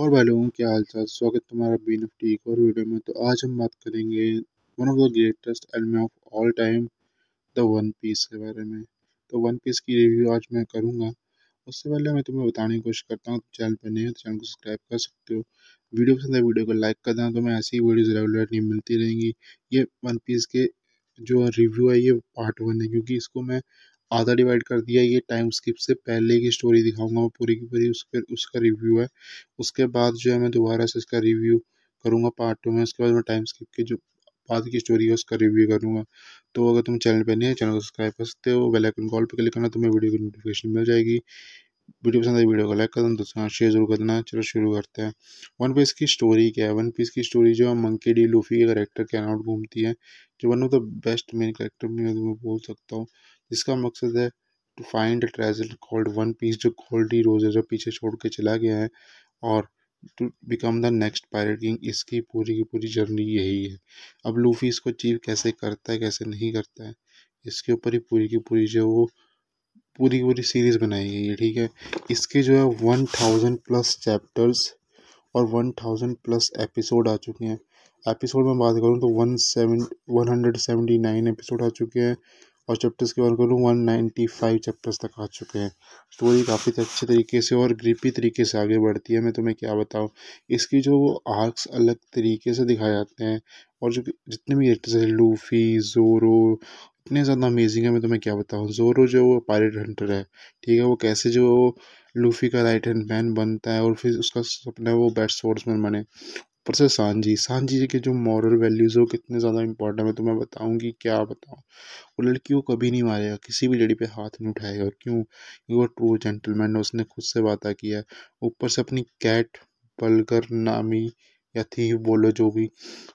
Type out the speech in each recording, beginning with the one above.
और भाई लोगों क्या हाल चाल स्वागत तुम्हारा बी निफ्टी एक और वीडियो में तो आज हम बात करेंगे वन ऑफ द ग्रेटेस्ट एल of all time the One Piece के बारे में तो वन पीस की रिव्यू आज मैं करूँगा उससे पहले मैं तुम्हें बताने की कोशिश करता हूँ चैनल पर नहीं है तो चैनल को सब्सक्राइब कर सकते हो वीडियो पसंद है वीडियो को लाइक कर देना तो मैं ऐसी वीडियोज़ रेगुलर नहीं मिलती रहेंगी ये वन पीस के जो रिव्यू है ये पार्ट वन है क्योंकि इसको मैं आधा डिवाइड कर दिया ये टाइम स्किप से पहले की स्टोरी दिखाऊंगा मैं पूरी की पूरी उसके उसका रिव्यू है उसके बाद जो है मैं दोबारा से इसका रिव्यू करूंगा पार्ट टू में उसके बाद मैं टाइम स्किप की जो बाद की स्टोरी है उसका रिव्यू करूँगा तो अगर तुम चैनल पर नहीं है चैनल को सब्सक्राइब कर सकते हो बेल आइकन कॉल पर क्लिक करना तुम्हें वीडियो की नोटिफिकेशन मिल जाएगी वीडियो पसंद आई वीडियो को लाइक कर देना दोस्तों शेयर जरूर कर देना चलो शुरू करते हैं वन पीस की स्टोरी क्या है वन पीस की स्टोरी जो है मंकी डी लूफी के करेक्टर के अनाउट घूमती है जो one of the best main character मैं बोल सकता हूँ जिसका मकसद है to find a treasure called One Piece जो गोल्ड रोज है पीछे छोड़ के चला गया है और to become the next pirate king इसकी पूरी की पूरी जर्नी यही है अब लूफी इसको अचीव कैसे करता है कैसे नहीं करता है इसके ऊपर ही पूरी की पूरी जो वो पूरी की पूरी सीरीज़ बनाई गई है ठीक है इसके जो है वन थाउजेंड प्लस चैप्टर्स और वन थाउजेंड प्लस एपिसोड आ चुके हैं एपिसोड में बात करूँ तो one seven one hundred seventy nine episode आ चुके हैं और चैप्टर्स की बात करूँ वन नाइन्टी फाइव चैप्टर्स तक आ चुके हैं स्टोरी तो काफ़ी अच्छे तरीके से और ग्रीपी तरीके से आगे बढ़ती है मैं तुम्हें क्या बताऊँ इसकी जो वो आर्क्स अलग तरीके से दिखाए जाते हैं और जो जितने भी एक्टर्स हैं लूफी जोरो इतने ज़्यादा अमेजिंग है मैं तुम्हें क्या बताऊँ जोरो जो वो पायरेट हंटर है ठीक है वो कैसे जो लूफी का राइट हैंड मैन बनता है और फिर उसका सपना है वो बेस्ट स्पोर्ट्समैन बने से सांझी सांझी जी के जो मॉरल वैल्यूज़ हो कितने ज़्यादा इंपॉर्टेंट है तो मैं बताऊँगी क्या बताऊँ वो लड़की को कभी नहीं मारेगा किसी भी लड़ी पे हाथ नहीं उठाएगा क्यों वो ट्रू जेंटलमैन है उसने खुद से वादा किया है ऊपर से अपनी कैट बलकर नामी या थी बोलो जो भी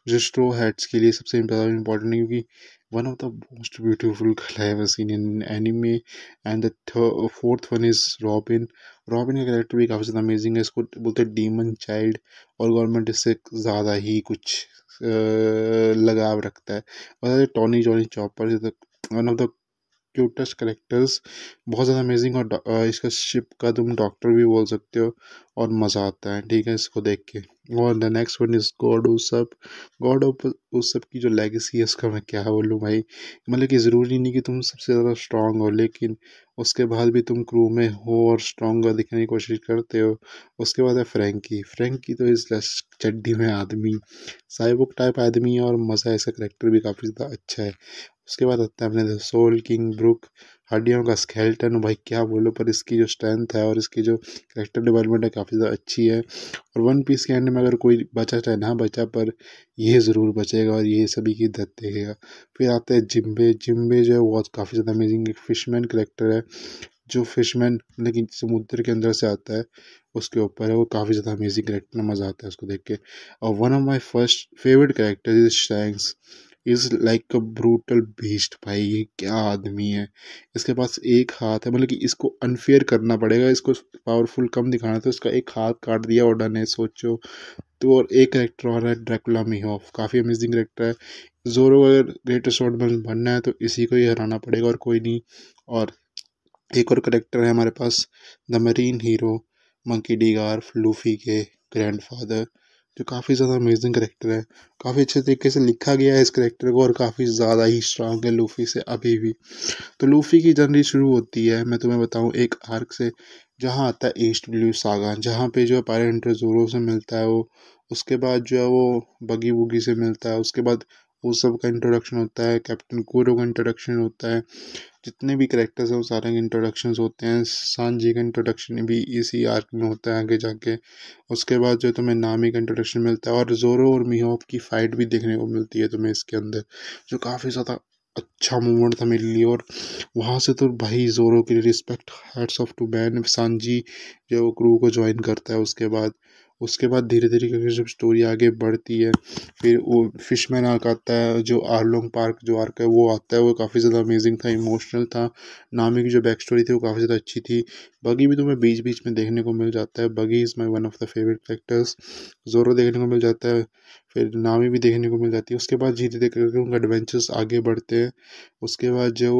जो स्ट्रो हेड्स के लिए सबसे ज़्यादा इंपॉर्टेंट है क्योंकि one of the most beautiful colour है scene in anime and the fourth one is Robin Robin का कैरेक्टर भी काफ़ी ज़्यादा अमेजिंग है इसको बोलते हैं डीमन चाइल्ड और गवर्नमेंट इससे ज़्यादा ही कुछ लगाव रखता है और Tony Johnny Chopper one of the cutest characters बहुत ज़्यादा अमेजिंग और इसका शिप का तुम डॉक्टर भी बोल सकते हो और मज़ा आता है ठीक है इसको देख के और the next one is God सब गॉड ऑफ उस सब की जो लेगेसी है उसका मैं क्या बोलूँ भाई मतलब कि ज़रूरी नहीं कि तुम सबसे ज़्यादा स्ट्रांग हो लेकिन उसके बाद भी तुम क्रू में हो और स्ट्रांग दिखने की कोशिश करते हो उसके बाद है फ्रेंकी फ्रेंकी तो इस चड्डी में आदमी साइबुक टाइप आदमी है और मज़ा इसका करेक्टर भी काफ़ी ज़्यादा अच्छा है उसके बाद आता है अपने सोल किंग ब्रुक हड्डियों का स्केल्टन भाई क्या बोलो पर इसकी जो स्ट्रेंथ है और इसकी जो करेक्टर डेवलपमेंट है काफ़ी ज़्यादा अच्छी है और वन पीस के एंड में अगर कोई बचा चाहे ना बचा पर यह ज़रूर बचेगा और ये सभी की दत्त देखेगा फिर आता है जिम्बे जिम्बे जो है वह काफ़ी ज़्यादा अमेजिंग एक फिशमैन करेक्टर है जो फिशमैन मतलब लेकिन समुद्र के अंदर से आता है उसके ऊपर है वो काफ़ी ज़्यादा अमेजिंग करेक्टर मज़ा आता है उसको देख के और one of my first favourite character is Shanks is like a brutal beast भाई ये क्या आदमी है इसके पास एक हाथ है मतलब कि इसको अनफेयर करना पड़ेगा इसको पावरफुल कम दिखाना था तो इसका एक हाथ काट दिया ऑर्डर ने सोचो तो और एक करेक्टर और है ड्रैकुला मिहोफ काफ़ी अमेजिंग करेक्टर है जोरो अगर शॉर्ट शॉर्टमैन बनना है तो इसी को ही हराना पड़ेगा और कोई नहीं और एक और करेक्टर है हमारे पास the marine hero Monkey D Garp Luffy के ग्रैंडफादर जो काफ़ी ज़्यादा अमेजिंग करेक्टर है काफ़ी अच्छे तरीके से लिखा गया है इस करेक्टर को और काफ़ी ज़्यादा ही स्ट्रांग है लूफ़ी से अभी भी तो लूफ़ी की जर्नी शुरू होती है मैं तुम्हें बताऊँ एक आर्क से जहाँ आता है ईस्ट ब्लू सागा जहाँ पे जो है पायरेंटर जोरो से मिलता है वो उसके बाद जो है वो बगी बुगी से मिलता है उसके बाद वो सब का इंट्रोडक्शन होता है कैप्टन कोरो का इंट्रोडक्शन होता है जितने भी करेक्टर्स हैं वो सारे के इंट्रोडक्शन होते हैं सान जी का इंट्रोडक्शन भी इसी आर्क में होता है आगे जाके उसके बाद जो तुम्हें नामी का इंट्रोडक्शन मिलता है और जोरो और मिहोप की फ़ाइट भी देखने को मिलती है तुम्हें इसके अंदर जो काफ़ी ज़्यादा अच्छा मोमेंट था मेरे लिए और वहाँ से तो भाई जोरो के लिए रिस्पेक्ट हेड्स ऑफ टू बैन जी जो क्रू को ज्वाइन करता है उसके बाद उसके बाद धीरे धीरे करके जब स्टोरी आगे बढ़ती है फिर वो फिशमैन आर्क आता है जो आरलोंग पार्क जो आर्क है वो आता है वो काफ़ी ज़्यादा अमेजिंग था इमोशनल था नामी की जो बैक स्टोरी थी वो काफ़ी ज़्यादा अच्छी थी बगी भी तुम्हें बीच बीच में देखने को मिल जाता है Buggy is my one of the favourite characters Zoro देखने को मिल जाता है फिर नामी भी देखने को मिल जाती है उसके बाद धीरे धीरे करके उनका एडवेंचर्स आगे बढ़ते हैं उसके बाद जो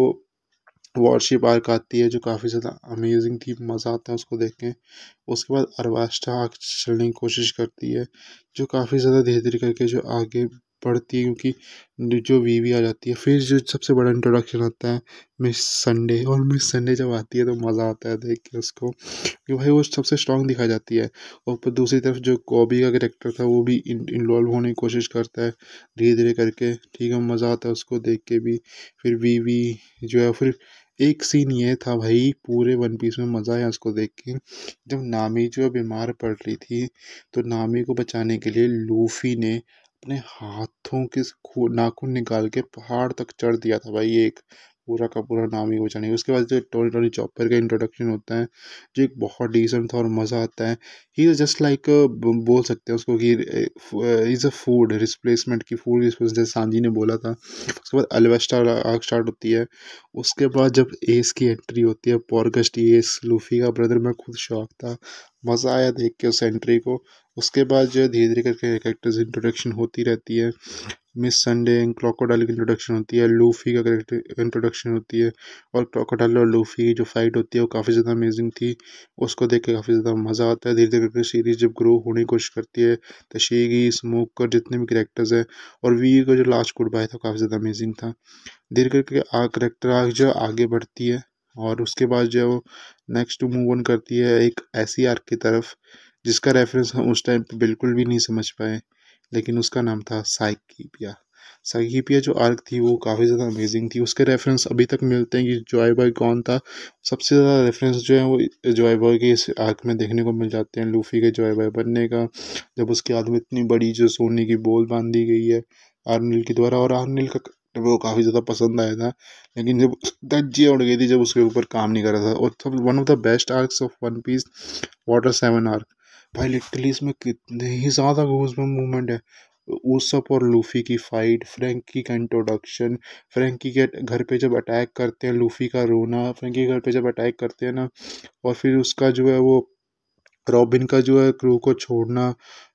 वॉरशिप आर्क आती है जो काफ़ी ज़्यादा अमेजिंग थी मज़ा आता है उसको देख के उसके बाद अरवास्टा आग चलने की कोशिश करती है जो काफ़ी ज़्यादा धीरे धीरे करके जो आगे बढ़ती है क्योंकि जो वीवी आ जाती है फिर जो सबसे बड़ा इंट्रोडक्शन आता है मिस संडे और मिस संडे जब आती है तो मज़ा आता है देख के उसको कि भाई वो सबसे स्ट्रांग दिखाई जाती है और फिर दूसरी तरफ जो कॉबी का करेक्टर था वो भी इन्वॉल्व होने की कोशिश करता है धीरे धीरे करके ठीक है मज़ा आता है उसको देख के भी फिर वीवी जो है फिर एक सीन ये था भाई पूरे वन पीस में मज़ा आया उसको देख के जब नामी जो बीमार पड़ रही थी तो नामी को बचाने के लिए लूफी ने अपने हाथों के नाखून निकाल के पहाड़ तक चढ़ दिया था भाई एक पूरा का पूरा नाम ही वो जानेंगे उसके बाद जो टोनी टोनी चॉपर का इंट्रोडक्शन होता है जो एक बहुत डिसेंट था और मज़ा आता है ही इज़ जस्ट लाइक बोल सकते हैं उसको कि इज़ अ फूड रिस्प्लेसमेंट की फूड रिप्लेसमेंट जैसे सांझी ने बोला था उसके बाद अलवेस्टा आग स्टार्ट होती है उसके बाद जब एस की एंट्री होती है पॉर्गस्ट एस लूफी का ब्रदर मैं खुद शौक था मज़ा आया देख के उस एंट्री को उसके बाद जो है धीरे धीरे करके कैरेक्टर्स इंट्रोडक्शन होती रहती है मिस संडे एंड क्रोकोडाइल की इंट्रोडक्शन होती है लूफी का इंट्रोडक्शन होती है और क्रोकोडाइल और लूफी की जो फाइट होती है वो काफ़ी ज़्यादा अमेजिंग थी उसको देख के काफ़ी ज़्यादा मज़ा आता है धीरे धीरे करके सीरीज़ जब ग्रो होने की कोशिश करती है तशीगी स्मोक जितने भी करेक्टर्स हैं और वी का जो लास्ट बाय था काफ़ी ज़्यादा अमेजिंग था धीरे करके आ करेक्टर आग जो आगे बढ़ती है और उसके बाद जो वो नेक्स्ट मूव ऑन करती है एक ऐसी आर्क की तरफ जिसका रेफरेंस हम उस टाइम पर बिल्कुल भी नहीं समझ पाए लेकिन उसका नाम था साइकिपिया साइकिपिया जो आर्क थी वो काफ़ी ज़्यादा अमेजिंग थी उसके रेफरेंस अभी तक मिलते हैं कि जॉय बॉय कौन था सबसे ज़्यादा रेफरेंस जो है वो जॉय बॉय के इस आर्क में देखने को मिल जाते हैं लूफी के जॉय बॉय बनने का जब उसके हाथ में इतनी बड़ी जो सोने की बोल बांध दी गई है आर्निल के द्वारा और आर्निल का वो काफ़ी ज़्यादा पसंद आया था लेकिन जब धज्जियाँ उड़ गई थी जब उसके ऊपर काम नहीं कर रहा था और सब one of the best arcs of One Piece Water Seven arc भाई लिटरली इसमें कितने ही ज़्यादा घूस में मूवमेंट है ऊसप और लूफी की फाइट फ्रेंकी का इंट्रोडक्शन फ्रेंकी के घर पे जब अटैक करते हैं लूफी का रोना फ्रेंकी के घर पे जब अटैक करते हैं ना और फिर उसका जो है वो रॉबिन का जो है क्रू को छोड़ना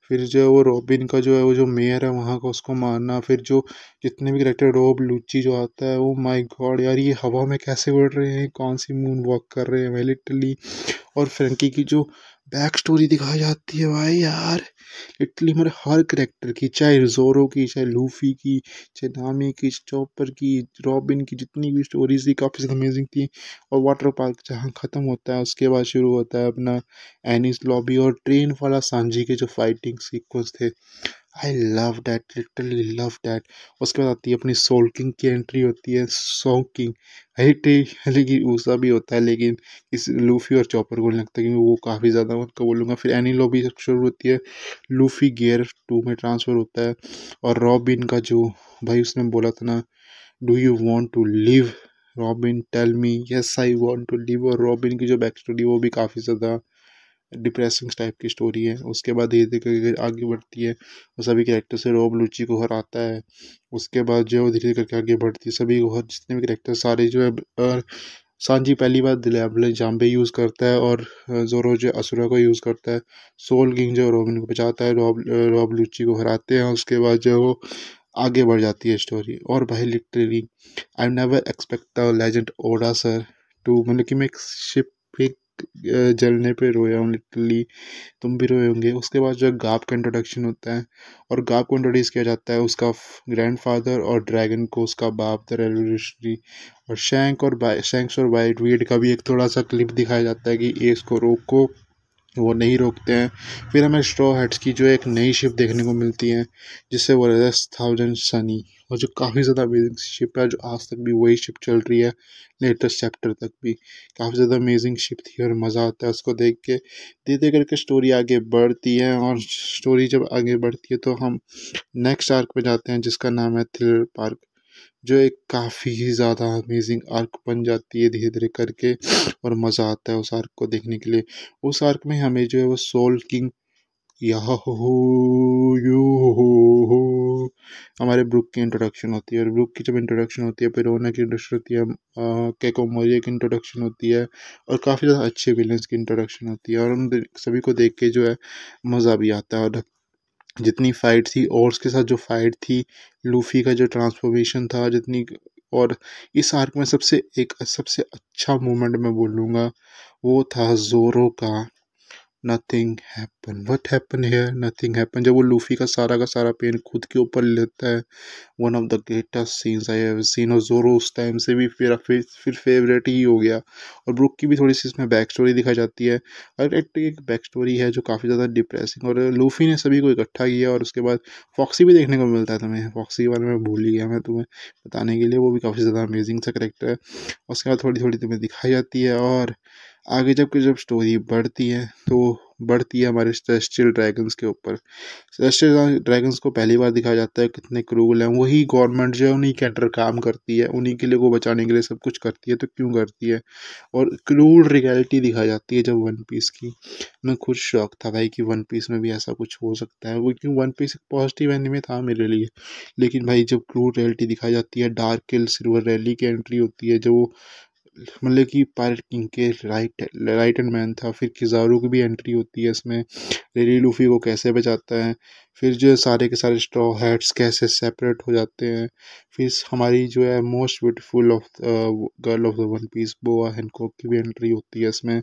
फिर जो है वो रॉबिन का जो है वो जो मेयर है वहाँ का उसको मारना फिर जो जितने भी करेक्टर रॉब लूची जो आता है वो माय गॉड यार ये हवा में कैसे उड़ रहे हैं कौन सी मून वॉक कर रहे हैं लिटली और फ्रेंकी की जो बैक स्टोरी दिखाई जाती है भाई यार लिटरली हमारे हर करेक्टर की चाहे जोरो की चाहे लूफी की चाहे नामी की चॉपर की रॉबिन की जितनी भी स्टोरीज थी काफ़ी ज़्यादा अमेजिंग थी और वाटर पार्क जहाँ ख़त्म होता है उसके बाद शुरू होता है अपना एनिस लॉबी और ट्रेन वाला सांझी के जो फाइटिंग सीक्वेंस थे I love that literally love that उसके बाद आती है अपनी सोल किंग की एंट्री होती है सॉन्ग किंग लेकिन ऊसा भी होता है लेकिन इस लूफी और चॉपर को नहीं लगता क्योंकि वो काफ़ी ज़्यादा उनका बोलूँगा फिर एनी लॉबी शुरू होती है लूफी गियर टू में ट्रांसफ़र होता है और रॉबिन का जो भाई उसने बोला था ना do you want to live Robin tell me yes I want to live और रॉबिन की जो बैक स्टोरी वो भी काफ़ी ज़्यादा डिप्रेसिंग टाइप की स्टोरी है उसके बाद धीरे धीरे करके आगे बढ़ती है और सभी करेक्टर से रोब लुची को हराता है उसके बाद जो है वो धीरे करके आगे बढ़ती है सभी को हर जितने भी करेक्टर सारे जो है सांझी पहली बार दिलेबले जाम्बे यूज़ करता है और जोरो जो असुरा को यूज़ करता है सोल किंग जो रोबिन को बचाता है रोब रोब लुची को हराते हैं उसके बाद जो है वो आगे बढ़ जाती है स्टोरी और भाई literally I never expect the legend Oda sir to मतलब कि मैं एक शिप एक जलने पे रोया हूँ लिटरली तुम भी रोए होंगे उसके बाद जो है गाप का इंट्रोडक्शन होता है और गाप को इंट्रोड्यूस किया जाता है उसका ग्रैंडफादर और ड्रैगन को उसका बाप द रेवोल्यूशनरी और शैंक और बाई शैंक्स और वाइट वीड का भी एक थोड़ा सा क्लिप दिखाया जाता है कि ये इसको रोको तो वो नहीं रोकते हैं फिर हमें स्ट्रॉ हेड्स की जो एक नई शिप देखने को मिलती है जिससे वो दस थाउजेंड सनी और जो काफ़ी ज़्यादा अमेजिंग शिप है जो आज तक भी वही शिप चल रही है लेटेस्ट चैप्टर तक भी काफ़ी ज़्यादा अमेजिंग शिप थी और मज़ा आता है उसको देख के धीरे धीरे करके स्टोरी आगे बढ़ती है और स्टोरी जब आगे बढ़ती है तो हम नेक्स्ट आर्क पे जाते हैं जिसका नाम है थ्रिलर पार्क जो एक काफ़ी ही ज़्यादा अमेजिंग आर्क बन जाती है धीरे धीरे करके और मज़ा आता है उस आर्क को देखने के लिए उस आर्क में हमें जो है वो सोल किंग यह हो यू हो हो हमारे ब्रुक की इंट्रोडक्शन होती है और ब्रुक की जब इंट्रोडक्शन होती है पेरोना की इंट्रोडक्शन होती है केको मोरिया की इंट्रोडक्शन होती है और काफ़ी ज़्यादा अच्छे विलन्स की इंट्रोडक्शन होती है और उन सभी को देख के जो है मज़ा भी आता है और जितनी फाइट थी ओर्स के साथ जो फाइट थी लूफी का जो ट्रांसफॉर्मेशन था जितनी और इस आर्क में सबसे एक सबसे अच्छा मोमेंट मैं बोलूँगा वो था जोरो का nothing happen what happen here nothing happen जब वो लूफी का सारा का सारा पेन खुद के ऊपर लेता है one of the greatest scenes I have seen और जोरो उस टाइम से भी फिर फिर फेवरेट ही हो गया और ब्रुक की भी थोड़ी सी इसमें बैक स्टोरी दिखाई जाती है और एक एक बैक स्टोरी है जो काफ़ी ज़्यादा डिप्रेसिंग और लूफी ने सभी को इकट्ठा किया और उसके बाद फॉक्सी भी देखने को मिलता है तुम्हें फॉक्सी के बारे में भूल ही गया मैं तुम्हें बताने के लिए वो भी काफ़ी ज़्यादा अमेजिंग सा करेक्टर है उसके बाद थोड़ी थोड़ी तुम्हें दिखाई जाती है और आगे जब की जब स्टोरी बढ़ती है तो बढ़ती है हमारे सेलेस्टियल ड्रैगन्स के ऊपर सेलेस्टियल ड्रैगन्स को पहली बार दिखाया जाता है कितने क्रूल हैं वही गवर्नमेंट जो है उन्हीं के अंडर काम करती है उन्हीं के लिए को बचाने के लिए सब कुछ करती है तो क्यों करती है और क्रूल रियलिटी दिखाई जाती है जब वन पीस की मैं खुद शौक था भाई कि वन पीस में भी ऐसा कुछ हो सकता है वो क्यों वन पीस एक पॉजिटिव एनिमे था मेरे लिए लेकिन भाई जब क्रूल रियलिटी दिखाई जाती है डार्क किल सिल्वर रैली की एंट्री होती है जो मतलब कि पायरेट किंग के राइट राइट एंड मैन था फिर किजारू की भी एंट्री होती है इसमें रेली लूफी को कैसे बचाता है फिर जो सारे के सारे स्ट्रॉ हैट्स कैसे सेपरेट हो जाते हैं फिर हमारी जो है most beautiful of girl of the One Piece Boa Hancock की भी एंट्री होती है इसमें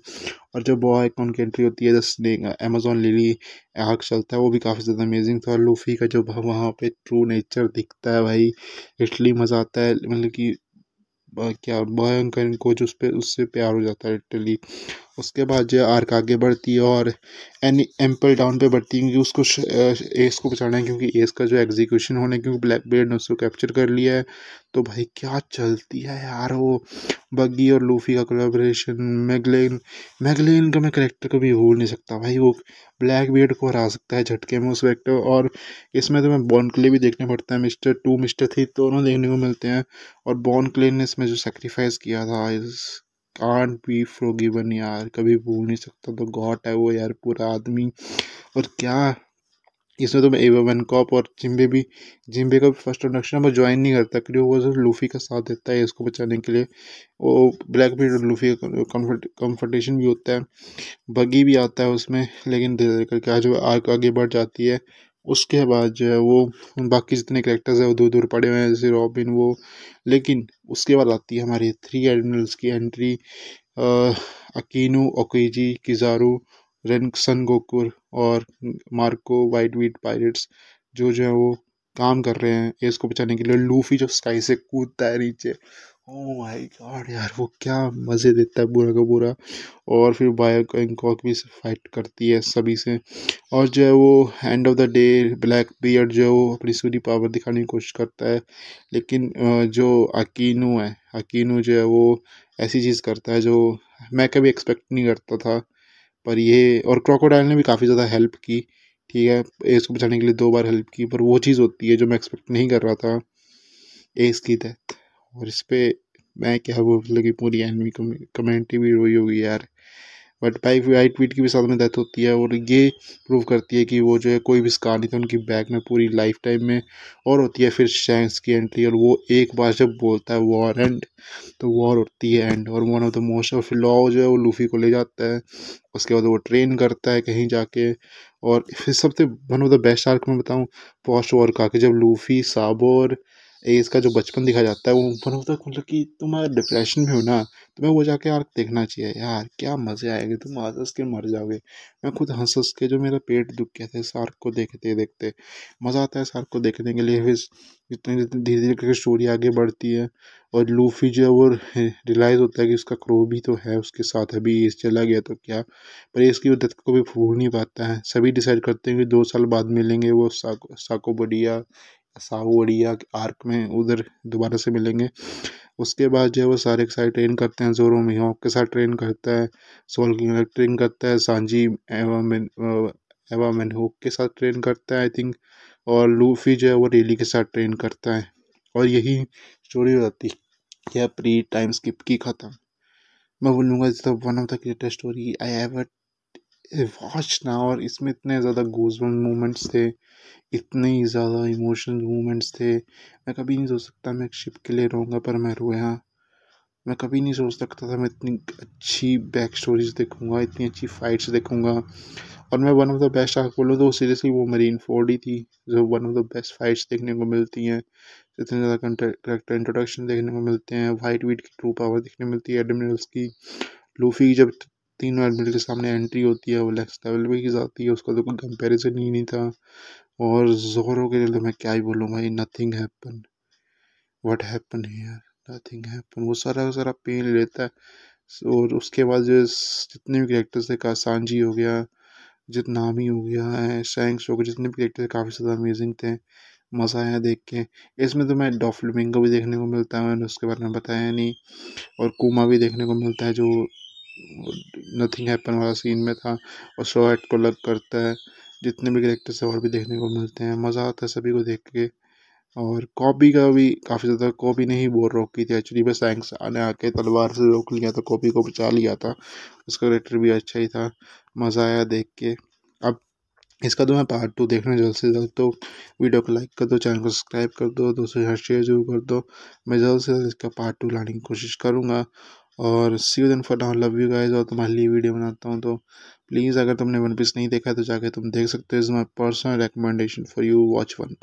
और जो बोआ हैंकॉन की एंट्री होती है जैसे अमेजोन लिली आग चलता है वो भी काफ़ी ज़्यादा अमेजिंग था और लूफी का जो वहाँ पे ट्रू नेचर दिखता है भाई इटली मज़ा आता है मतलब कि क्या भयंकर कोच उस पर उससे प्यार हो जाता है लिटरली उसके बाद जो आर्क आगे बढ़ती है और एन एम्पल डाउन पे बढ़ती है क्योंकि उसको एस को बचाना है क्योंकि एस का जो एग्जीक्यूशन होना है क्योंकि ब्लैक बेड ने उसको कैप्चर कर लिया है तो भाई क्या चलती है यार वो बग्गी और लूफी का कोलेब्रेशन मैगलेन मैगलेन का मैं करेक्टर कभी भूल नहीं सकता भाई वो ब्लैक बेड को हरा सकता है झटके में उस वैक्टर और इसमें तो मैं बॉन क्ले भी देखने पड़ता है मिस्टर टू मिस्टर थ्री दोनों देखने को मिलते हैं और बॉन क्ले ने इसमें जो सेक्रीफाइस किया था कान फ्रो गिवन यार कभी भूल नहीं सकता तो गॉट है वो यार पूरा आदमी और क्या इसमें तो मैं एवा कॉप और जिम्बे भी जिम्बे का भी फर्स्ट इंडक्शन वो ज्वाइन नहीं करता क्योंकि वो सिर्फ लूफी का साथ देता है इसको बचाने के लिए वो ब्लैक बीट और लूफी का कम्फर्टेशन भी होता है बगी भी आता है उसमें लेकिन धीरे धीरे करके आज आग आगे बढ़ जाती है उसके बाद जो है वो बाकी जितने करेक्टर्स हैं वो दूर दूर पड़े हुए हैं जैसे रॉबिन वो लेकिन उसके बाद आती है हमारी थ्री एडमिनल्स की एंट्री अकीनू ओकेजी किजारू रेन सन गोकुर और मार्को वाइट वीट पायरेट्स जो जो है वो काम कर रहे हैं इसको को बचाने के लिए लूफी जो स्काई से कूदता है नीचे ओह माय गॉड यार वो क्या मज़े देता है बुरा का बुरा और फिर बायो कैंकॉक भी फाइट करती है सभी से और जो है वो end of the day Blackbeard जो है वो अपनी सूरी पावर दिखाने की कोशिश करता है लेकिन जो अकीनू है अकीनू जो है वो ऐसी चीज़ करता है जो मैं कभी एक्सपेक्ट नहीं करता था पर ये और क्रोकोडाइल ने भी काफ़ी ज़्यादा हेल्प की ठीक है इसको बचाने के लिए दो बार हेल्प की पर वो चीज़ होती है जो मैं एक्सपेक्ट नहीं कर रहा था एस की डेथ और इस पर मैं क्या वो मतलब कि पूरी एनमी कमेंटी भी रोई होगी यार बट बाई वाइट ट्वीट की भी साथ में डेथ होती है और ये प्रूव करती है कि वो जो है कोई भी स्कार नहीं था उनकी बैक में पूरी लाइफ टाइम में और होती है फिर शैंक्स की एंट्री और वो एक बार जब बोलता है वॉर एंड तो वॉर होती है एंड और one of the most of Law जो है वो लूफी को ले जाता है उसके बाद वो ट्रेन करता है कहीं जाके और फिर सबसे one of the best arc मैं बताऊँ पॉस्ट वॉर का कि जब लूफी साबो और इसका जो बचपन दिखा जाता है वो ऊपर होता है मतलब कि तुम अगर डिप्रेशन में हो ना तुम्हें वो जाके यार देखना चाहिए यार क्या मज़े आएंगे तुम हंस हंस के मर जाओगे मैं खुद हंस हंस के जो मेरा पेट दुख गया था सार्क को देखते देखते मज़ा आता है सार्क को देखने के लिए फिर जितने जितनी धीरे धीरे करके स्टोरी आगे बढ़ती है और लूफी जो है वो रिलाइज होता है कि उसका क्रो भी तो है उसके साथ अभी इस चला गया तो क्या पर इसकी वो डेथ को भी भूल नहीं पाता है सभी डिसाइड करते हैं कि दो साल बाद मिलेंगे वो साको साको बढ़िया अड़िया आर्क में उधर दोबारा से मिलेंगे उसके बाद जो है वो सारे के साथ ट्रेन करते हैं जोरो मिहोक के साथ ट्रेन करता है सोल ट्रेन करता है सांझी एवा मेन एवा मेनहोक के साथ ट्रेन करता है आई थिंक और लूफी जो है वो रेली के साथ ट्रेन करता है और यही स्टोरी हो जाती है प्री टाइम स्किप की ख़त्म मैं बोलूँगा is one of the greatest story I ever watch था और इसमें इतने ज़्यादा गूजबम्प मोमेंट्स थे इतने ही ज़्यादा इमोशनल मोमेंट्स थे मैं कभी नहीं सोच सकता मैं एक शिप के लिए रहूँगा पर मैं रोया मैं कभी नहीं सोच सकता था मैं इतनी अच्छी बैक स्टोरीज देखूँगा इतनी अच्छी फाइट्स देखूँगा और मैं वन ऑफ द बेस्ट आग बोलूँ तो सीरियसली वो मरीन फोर्ड ही थी जो one of the best fights देखने को मिलती हैं इतने ज़्यादा करेक्टर इंट्रोडक्शन देखने को मिलते हैं वाइट वीट की ट्रू पावर देखने मिलती है एडमिनल्स की लूफी की जब तीन बार के सामने एंट्री होती है वो नेक्स्ट लेवल पर ही जाती है उसका तो कोई कंपेरिजन ही नहीं था और जोरों के लिए मैं क्या ही बोलूँ भाई nothing happen what happen here nothing happen वो सारा सारा पेन लेता है और उसके बाद जो जितने भी करेक्टर्स थे का सांझी हो गया जितनामी हो गया है शैंक्स हो गया जितने भी करेक्टर काफ़ी ज़्यादा अमेजिंग थे मज़ा आया देख के इसमें तो मैं को भी देखने को मिलता है मैंने उसके बारे में बताया नहीं और कुमा भी देखने को मिलता है जो नथिंग हैपन वाला सीन में था और शो एट को लग करता है जितने भी करेक्टर्स और भी देखने को मिलते हैं मज़ा आता है सभी को देख के और कॉपी का भी काफ़ी ज़्यादा कॉपी ने ही बोल रोकी थी एक्चुअली बस एंक्स आने आके तलवार से रोक लिया था कॉपी को बचा लिया था उसका करेक्टर भी अच्छा ही था मज़ा आया देख के अब इसका तो मैं पार्ट टू देखना जल्द से जल्द तो वीडियो को लाइक कर दो चैनल को सब्सक्राइब कर दो दोस्तों के शेयर जरूर कर दो मैं जल्द से जल्द इसका पार्ट टू लाने की कोशिश करूँगा और सी दिन for now love you guys और तुम्हारे लिए वीडियो बनाता हूँ तो प्लीज़ अगर तुमने वन पीस नहीं देखा है तो जाके तुम देख सकते हो is my personal recommendation for you watch one